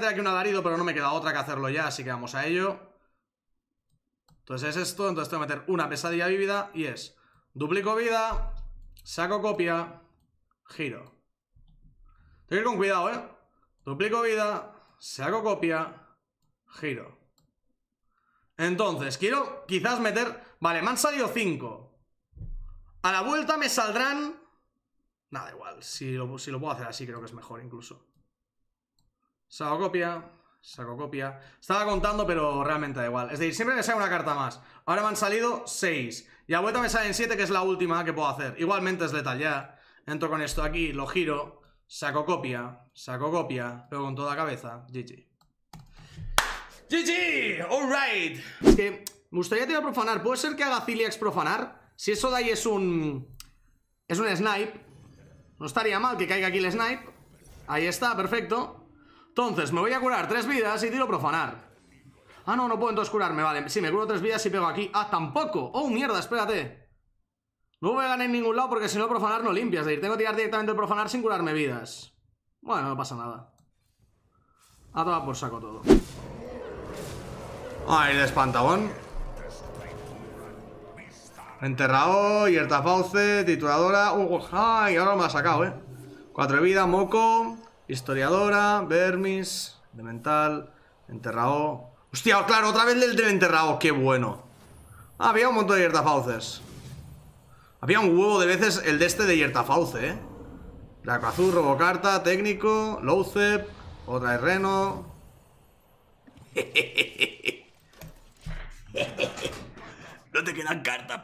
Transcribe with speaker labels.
Speaker 1: que aquí un alarido, pero no me queda otra que hacerlo ya, así que vamos a ello. Entonces es esto, entonces tengo que meter una pesadilla Vivida, y es... Duplico vida, saco copia, giro. Tengo que ir con cuidado, ¿eh? Duplico vida, saco copia, giro. Entonces, quiero quizás meter... Vale, me han salido 5. A la vuelta me saldrán... Nada, igual. Si lo, si lo puedo hacer así, creo que es mejor incluso. Saco copia, saco copia. Estaba contando, pero realmente da igual. Es decir, siempre me sale una carta más. Ahora me han salido 6. Y a vuelta me salen 7, que es la última que puedo hacer. Igualmente es letal ya. Entro con esto aquí, lo giro, saco copia, saco copia, pero con toda cabeza. GG. GG, alright. Es que me gustaría tirar profanar. ¿Puede ser que haga Ciliax profanar? Si eso de ahí es un... Es un snipe. No estaría mal que caiga aquí el snipe. Ahí está, perfecto. Entonces, me voy a curar tres vidas y tiro profanar. Ah, no, no puedo entonces curarme, vale. Si me curo tres vidas y pego aquí. Ah, tampoco. Oh, mierda, espérate. No voy a ganar en ningún lado porque si no profanar no limpias. De decir, tengo que tirar directamente el profanar sin curarme vidas. Bueno, no pasa nada. A tomar por saco todo. Ay, ah, el espantabón. Enterrado, hierta fauce, tituladora. ay, ahora me ha sacado, eh. Cuatro vidas moco. Historiadora, Vermis, Elemental, Enterrao. Hostia, claro, otra vez del del Enterrao, qué bueno. había un montón de Hiertafauces. Había un huevo de veces el de este de Hiertafauce, eh. Dracazur, Robocarta, Técnico, Lowcep, otra de Reno. no te quedan cartas,